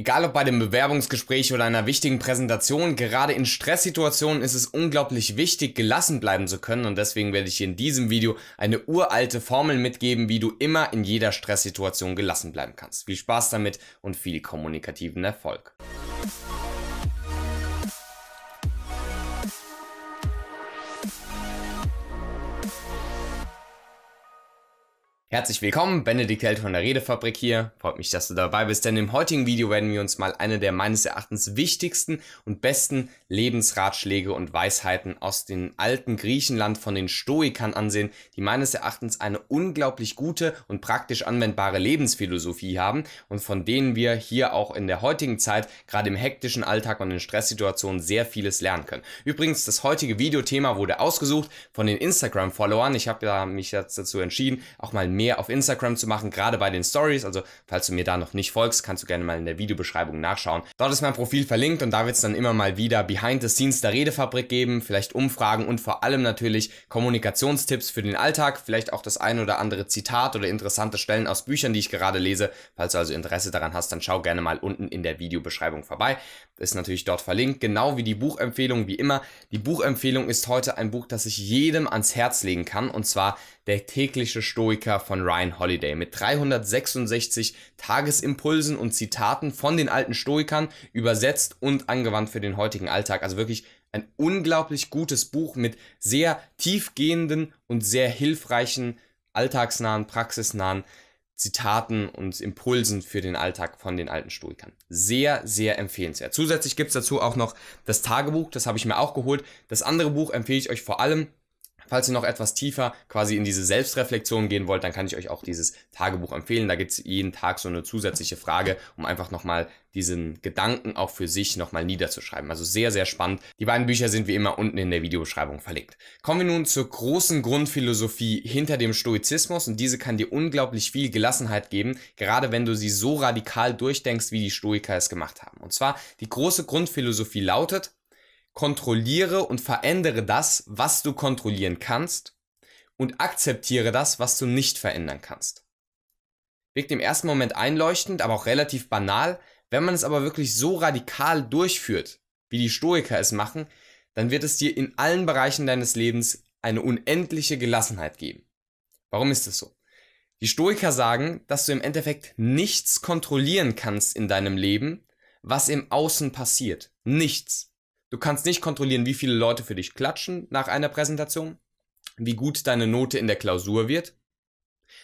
Egal ob bei dem Bewerbungsgespräch oder einer wichtigen Präsentation, gerade in Stresssituationen ist es unglaublich wichtig, gelassen bleiben zu können und deswegen werde ich dir in diesem Video eine uralte Formel mitgeben, wie du immer in jeder Stresssituation gelassen bleiben kannst. Viel Spaß damit und viel kommunikativen Erfolg. Herzlich willkommen, Benedikt Held von der Redefabrik hier. Freut mich, dass du dabei bist, denn im heutigen Video werden wir uns mal eine der meines Erachtens wichtigsten und besten Lebensratschläge und Weisheiten aus dem alten Griechenland von den Stoikern ansehen, die meines Erachtens eine unglaublich gute und praktisch anwendbare Lebensphilosophie haben und von denen wir hier auch in der heutigen Zeit, gerade im hektischen Alltag und in Stresssituationen, sehr vieles lernen können. Übrigens, das heutige Videothema wurde ausgesucht von den Instagram-Followern. Ich habe ja mich jetzt dazu entschieden, auch mal mehr auf Instagram zu machen, gerade bei den Stories. Also falls du mir da noch nicht folgst, kannst du gerne mal in der Videobeschreibung nachschauen. Dort ist mein Profil verlinkt und da wird es dann immer mal wieder Behind the Scenes der Redefabrik geben, vielleicht Umfragen und vor allem natürlich Kommunikationstipps für den Alltag, vielleicht auch das ein oder andere Zitat oder interessante Stellen aus Büchern, die ich gerade lese. Falls du also Interesse daran hast, dann schau gerne mal unten in der Videobeschreibung vorbei ist natürlich dort verlinkt, genau wie die Buchempfehlung, wie immer. Die Buchempfehlung ist heute ein Buch, das ich jedem ans Herz legen kann, und zwar Der tägliche Stoiker von Ryan Holiday mit 366 Tagesimpulsen und Zitaten von den alten Stoikern, übersetzt und angewandt für den heutigen Alltag. Also wirklich ein unglaublich gutes Buch mit sehr tiefgehenden und sehr hilfreichen, alltagsnahen, praxisnahen Zitaten und Impulsen für den Alltag von den alten Stoikern. Sehr, sehr empfehlenswert. Zusätzlich gibt's dazu auch noch das Tagebuch, das habe ich mir auch geholt. Das andere Buch empfehle ich euch vor allem, Falls ihr noch etwas tiefer quasi in diese Selbstreflexion gehen wollt, dann kann ich euch auch dieses Tagebuch empfehlen. Da gibt es jeden Tag so eine zusätzliche Frage, um einfach nochmal diesen Gedanken auch für sich nochmal niederzuschreiben. Also sehr, sehr spannend. Die beiden Bücher sind wie immer unten in der Videobeschreibung verlinkt. Kommen wir nun zur großen Grundphilosophie hinter dem Stoizismus und diese kann dir unglaublich viel Gelassenheit geben, gerade wenn du sie so radikal durchdenkst, wie die Stoiker es gemacht haben. Und zwar die große Grundphilosophie lautet, Kontrolliere und verändere das, was du kontrollieren kannst und akzeptiere das, was du nicht verändern kannst. Wirkt im ersten Moment einleuchtend, aber auch relativ banal. Wenn man es aber wirklich so radikal durchführt, wie die Stoiker es machen, dann wird es dir in allen Bereichen deines Lebens eine unendliche Gelassenheit geben. Warum ist es so? Die Stoiker sagen, dass du im Endeffekt nichts kontrollieren kannst in deinem Leben, was im Außen passiert. Nichts. Du kannst nicht kontrollieren, wie viele Leute für dich klatschen nach einer Präsentation, wie gut deine Note in der Klausur wird.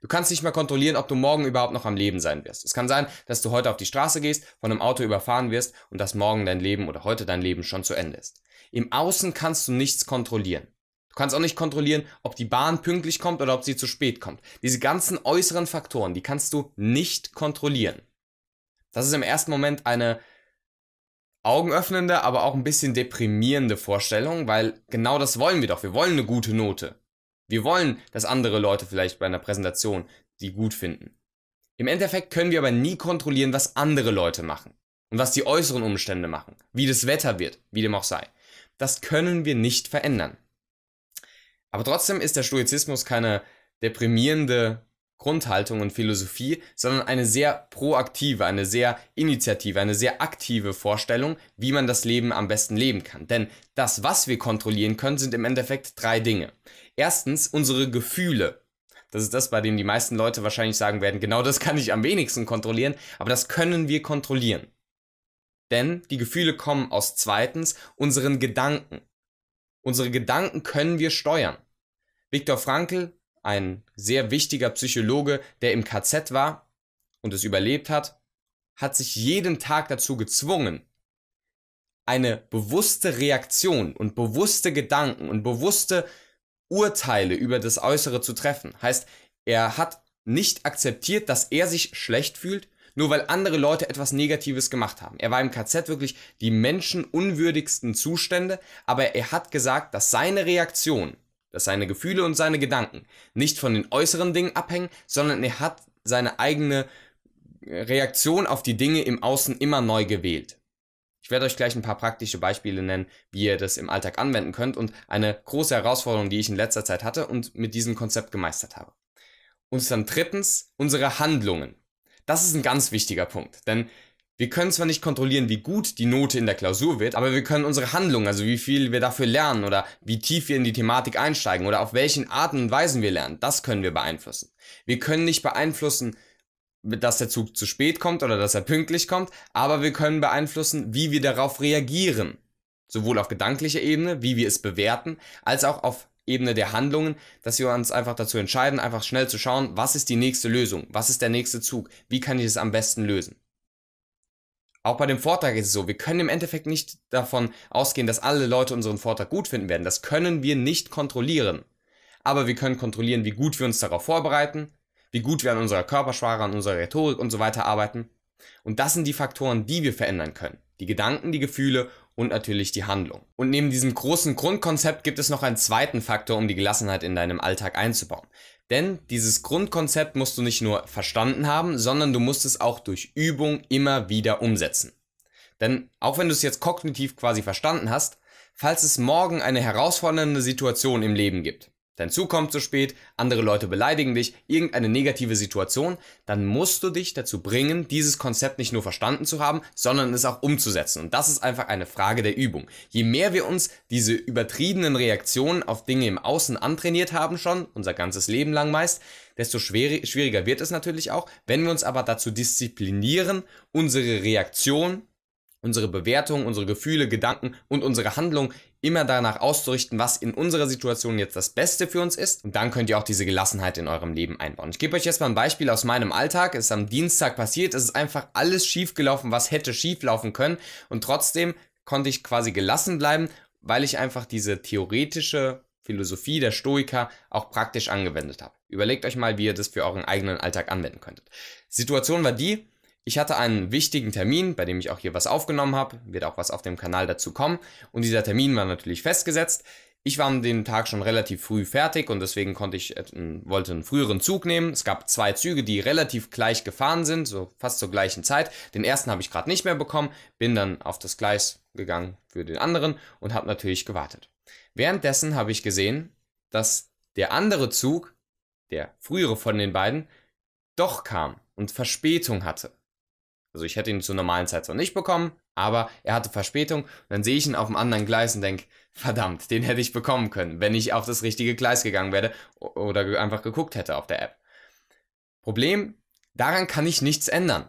Du kannst nicht mehr kontrollieren, ob du morgen überhaupt noch am Leben sein wirst. Es kann sein, dass du heute auf die Straße gehst, von einem Auto überfahren wirst und dass morgen dein Leben oder heute dein Leben schon zu Ende ist. Im Außen kannst du nichts kontrollieren. Du kannst auch nicht kontrollieren, ob die Bahn pünktlich kommt oder ob sie zu spät kommt. Diese ganzen äußeren Faktoren, die kannst du nicht kontrollieren. Das ist im ersten Moment eine augenöffnende, aber auch ein bisschen deprimierende Vorstellung, weil genau das wollen wir doch. Wir wollen eine gute Note. Wir wollen, dass andere Leute vielleicht bei einer Präsentation die gut finden. Im Endeffekt können wir aber nie kontrollieren, was andere Leute machen und was die äußeren Umstände machen, wie das Wetter wird, wie dem auch sei. Das können wir nicht verändern. Aber trotzdem ist der Stoizismus keine deprimierende Grundhaltung und Philosophie, sondern eine sehr proaktive, eine sehr initiative, eine sehr aktive Vorstellung, wie man das Leben am besten leben kann. Denn das, was wir kontrollieren können, sind im Endeffekt drei Dinge. Erstens unsere Gefühle. Das ist das, bei dem die meisten Leute wahrscheinlich sagen werden, genau das kann ich am wenigsten kontrollieren, aber das können wir kontrollieren. Denn die Gefühle kommen aus zweitens unseren Gedanken. Unsere Gedanken können wir steuern. Viktor Frankl ein sehr wichtiger Psychologe, der im KZ war und es überlebt hat, hat sich jeden Tag dazu gezwungen, eine bewusste Reaktion und bewusste Gedanken und bewusste Urteile über das Äußere zu treffen. Heißt, er hat nicht akzeptiert, dass er sich schlecht fühlt, nur weil andere Leute etwas Negatives gemacht haben. Er war im KZ wirklich die menschenunwürdigsten Zustände, aber er hat gesagt, dass seine Reaktion dass seine Gefühle und seine Gedanken nicht von den äußeren Dingen abhängen, sondern er hat seine eigene Reaktion auf die Dinge im Außen immer neu gewählt. Ich werde euch gleich ein paar praktische Beispiele nennen, wie ihr das im Alltag anwenden könnt und eine große Herausforderung, die ich in letzter Zeit hatte und mit diesem Konzept gemeistert habe. Und dann drittens unsere Handlungen. Das ist ein ganz wichtiger Punkt, denn wir können zwar nicht kontrollieren, wie gut die Note in der Klausur wird, aber wir können unsere Handlungen, also wie viel wir dafür lernen oder wie tief wir in die Thematik einsteigen oder auf welchen Arten und Weisen wir lernen, das können wir beeinflussen. Wir können nicht beeinflussen, dass der Zug zu spät kommt oder dass er pünktlich kommt, aber wir können beeinflussen, wie wir darauf reagieren. Sowohl auf gedanklicher Ebene, wie wir es bewerten, als auch auf Ebene der Handlungen, dass wir uns einfach dazu entscheiden, einfach schnell zu schauen, was ist die nächste Lösung, was ist der nächste Zug, wie kann ich es am besten lösen. Auch bei dem Vortrag ist es so, wir können im Endeffekt nicht davon ausgehen, dass alle Leute unseren Vortrag gut finden werden. Das können wir nicht kontrollieren. Aber wir können kontrollieren, wie gut wir uns darauf vorbereiten, wie gut wir an unserer Körpersprache, an unserer Rhetorik und so weiter arbeiten. Und das sind die Faktoren, die wir verändern können. Die Gedanken, die Gefühle und natürlich die Handlung. Und neben diesem großen Grundkonzept gibt es noch einen zweiten Faktor, um die Gelassenheit in deinem Alltag einzubauen. Denn dieses Grundkonzept musst du nicht nur verstanden haben, sondern du musst es auch durch Übung immer wieder umsetzen. Denn auch wenn du es jetzt kognitiv quasi verstanden hast, falls es morgen eine herausfordernde Situation im Leben gibt, Dein Zug kommt zu spät, andere Leute beleidigen dich, irgendeine negative Situation, dann musst du dich dazu bringen, dieses Konzept nicht nur verstanden zu haben, sondern es auch umzusetzen. Und das ist einfach eine Frage der Übung. Je mehr wir uns diese übertriebenen Reaktionen auf Dinge im Außen antrainiert haben schon, unser ganzes Leben lang meist, desto schwieriger wird es natürlich auch, wenn wir uns aber dazu disziplinieren, unsere Reaktion unsere Bewertung, unsere Gefühle, Gedanken und unsere Handlung immer danach auszurichten, was in unserer Situation jetzt das Beste für uns ist. Und dann könnt ihr auch diese Gelassenheit in eurem Leben einbauen. Ich gebe euch jetzt mal ein Beispiel aus meinem Alltag. Es ist am Dienstag passiert. Es ist einfach alles schiefgelaufen, was hätte schieflaufen können. Und trotzdem konnte ich quasi gelassen bleiben, weil ich einfach diese theoretische Philosophie der Stoiker auch praktisch angewendet habe. Überlegt euch mal, wie ihr das für euren eigenen Alltag anwenden könntet. Situation war die, ich hatte einen wichtigen Termin, bei dem ich auch hier was aufgenommen habe, wird auch was auf dem Kanal dazu kommen und dieser Termin war natürlich festgesetzt. Ich war an dem Tag schon relativ früh fertig und deswegen konnte ich, äh, wollte einen früheren Zug nehmen. Es gab zwei Züge, die relativ gleich gefahren sind, so fast zur gleichen Zeit. Den ersten habe ich gerade nicht mehr bekommen, bin dann auf das Gleis gegangen für den anderen und habe natürlich gewartet. Währenddessen habe ich gesehen, dass der andere Zug, der frühere von den beiden, doch kam und Verspätung hatte. Also ich hätte ihn zur normalen Zeit zwar nicht bekommen, aber er hatte Verspätung. dann sehe ich ihn auf dem anderen Gleis und denke, verdammt, den hätte ich bekommen können, wenn ich auf das richtige Gleis gegangen wäre oder einfach geguckt hätte auf der App. Problem, daran kann ich nichts ändern.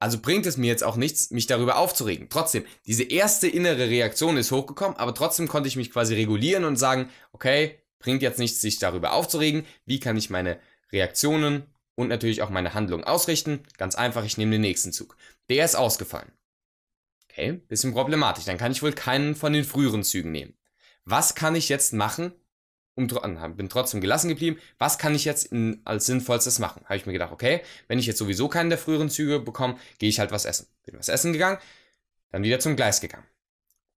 Also bringt es mir jetzt auch nichts, mich darüber aufzuregen. Trotzdem, diese erste innere Reaktion ist hochgekommen, aber trotzdem konnte ich mich quasi regulieren und sagen, okay, bringt jetzt nichts, sich darüber aufzuregen. Wie kann ich meine Reaktionen und natürlich auch meine Handlung ausrichten. Ganz einfach, ich nehme den nächsten Zug. Der ist ausgefallen. Okay, bisschen problematisch. Dann kann ich wohl keinen von den früheren Zügen nehmen. Was kann ich jetzt machen? Um, bin trotzdem gelassen geblieben. Was kann ich jetzt in, als Sinnvollstes machen? Habe ich mir gedacht, okay, wenn ich jetzt sowieso keinen der früheren Züge bekomme, gehe ich halt was essen. Bin was essen gegangen, dann wieder zum Gleis gegangen.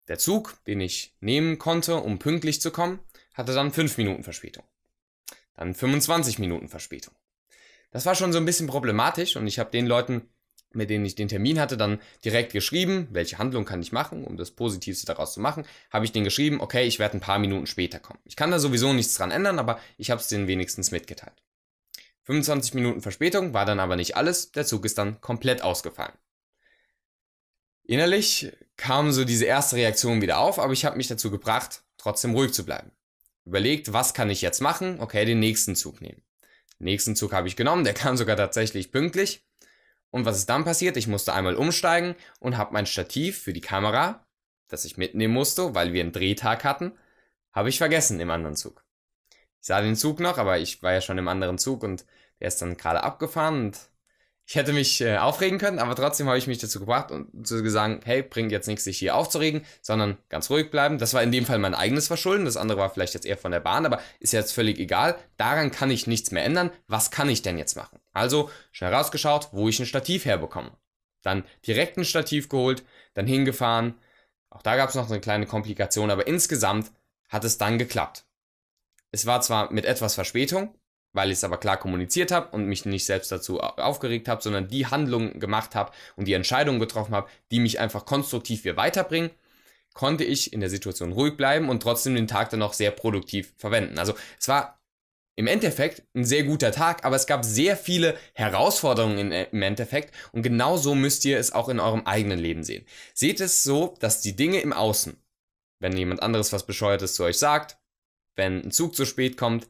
Der Zug, den ich nehmen konnte, um pünktlich zu kommen, hatte dann 5 Minuten Verspätung. Dann 25 Minuten Verspätung. Das war schon so ein bisschen problematisch und ich habe den Leuten, mit denen ich den Termin hatte, dann direkt geschrieben, welche Handlung kann ich machen, um das Positivste daraus zu machen, habe ich denen geschrieben, okay, ich werde ein paar Minuten später kommen. Ich kann da sowieso nichts dran ändern, aber ich habe es denen wenigstens mitgeteilt. 25 Minuten Verspätung war dann aber nicht alles, der Zug ist dann komplett ausgefallen. Innerlich kam so diese erste Reaktion wieder auf, aber ich habe mich dazu gebracht, trotzdem ruhig zu bleiben. Überlegt, was kann ich jetzt machen? Okay, den nächsten Zug nehmen. Nächsten Zug habe ich genommen, der kam sogar tatsächlich pünktlich. Und was ist dann passiert? Ich musste einmal umsteigen und habe mein Stativ für die Kamera, das ich mitnehmen musste, weil wir einen Drehtag hatten, habe ich vergessen im anderen Zug. Ich sah den Zug noch, aber ich war ja schon im anderen Zug und der ist dann gerade abgefahren und ich hätte mich äh, aufregen können, aber trotzdem habe ich mich dazu gebracht und zu sagen, hey, bringt jetzt nichts, sich hier aufzuregen, sondern ganz ruhig bleiben. Das war in dem Fall mein eigenes Verschulden, das andere war vielleicht jetzt eher von der Bahn, aber ist jetzt völlig egal. Daran kann ich nichts mehr ändern. Was kann ich denn jetzt machen? Also schnell rausgeschaut, wo ich ein Stativ herbekomme. Dann direkt ein Stativ geholt, dann hingefahren. Auch da gab es noch eine kleine Komplikation, aber insgesamt hat es dann geklappt. Es war zwar mit etwas Verspätung, weil ich es aber klar kommuniziert habe und mich nicht selbst dazu aufgeregt habe, sondern die Handlungen gemacht habe und die Entscheidungen getroffen habe, die mich einfach konstruktiv hier weiterbringen, konnte ich in der Situation ruhig bleiben und trotzdem den Tag dann auch sehr produktiv verwenden. Also es war im Endeffekt ein sehr guter Tag, aber es gab sehr viele Herausforderungen äh, im Endeffekt und genau so müsst ihr es auch in eurem eigenen Leben sehen. Seht es so, dass die Dinge im Außen, wenn jemand anderes was Bescheuertes zu euch sagt, wenn ein Zug zu spät kommt,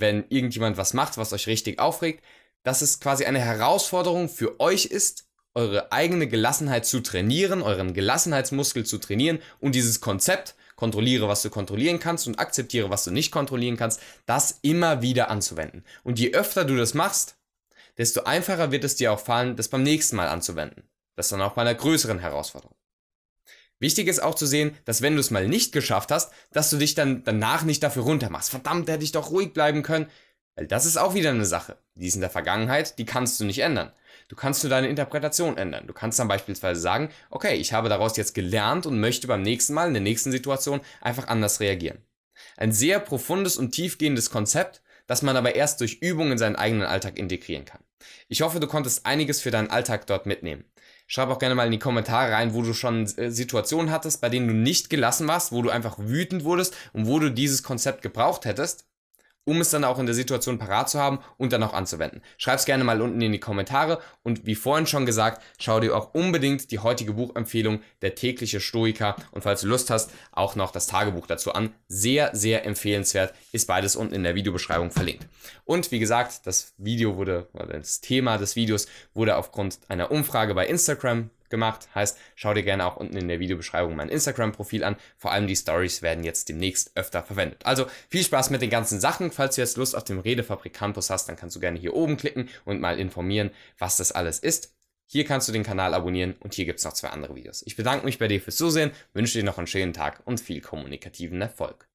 wenn irgendjemand was macht, was euch richtig aufregt, dass es quasi eine Herausforderung für euch ist, eure eigene Gelassenheit zu trainieren, euren Gelassenheitsmuskel zu trainieren und dieses Konzept, kontrolliere, was du kontrollieren kannst und akzeptiere, was du nicht kontrollieren kannst, das immer wieder anzuwenden. Und je öfter du das machst, desto einfacher wird es dir auch fallen, das beim nächsten Mal anzuwenden. Das dann auch bei einer größeren Herausforderung. Wichtig ist auch zu sehen, dass wenn du es mal nicht geschafft hast, dass du dich dann danach nicht dafür runtermachst. Verdammt, hätte ich doch ruhig bleiben können. Weil das ist auch wieder eine Sache. Die ist in der Vergangenheit, die kannst du nicht ändern. Du kannst nur deine Interpretation ändern. Du kannst dann beispielsweise sagen, okay, ich habe daraus jetzt gelernt und möchte beim nächsten Mal in der nächsten Situation einfach anders reagieren. Ein sehr profundes und tiefgehendes Konzept, das man aber erst durch Übung in seinen eigenen Alltag integrieren kann. Ich hoffe, du konntest einiges für deinen Alltag dort mitnehmen. Schreib auch gerne mal in die Kommentare rein, wo du schon äh, Situationen hattest, bei denen du nicht gelassen warst, wo du einfach wütend wurdest und wo du dieses Konzept gebraucht hättest um es dann auch in der Situation parat zu haben und dann auch anzuwenden. Schreib's gerne mal unten in die Kommentare und wie vorhin schon gesagt, schau dir auch unbedingt die heutige Buchempfehlung Der tägliche Stoiker und falls du Lust hast, auch noch das Tagebuch dazu an. Sehr, sehr empfehlenswert, ist beides unten in der Videobeschreibung verlinkt. Und wie gesagt, das Video wurde, oder das Thema des Videos wurde aufgrund einer Umfrage bei Instagram gemacht. Heißt, schau dir gerne auch unten in der Videobeschreibung mein Instagram-Profil an. Vor allem die Stories werden jetzt demnächst öfter verwendet. Also viel Spaß mit den ganzen Sachen. Falls du jetzt Lust auf dem Redefabrik Campus hast, dann kannst du gerne hier oben klicken und mal informieren, was das alles ist. Hier kannst du den Kanal abonnieren und hier gibt es noch zwei andere Videos. Ich bedanke mich bei dir fürs Zusehen, wünsche dir noch einen schönen Tag und viel kommunikativen Erfolg.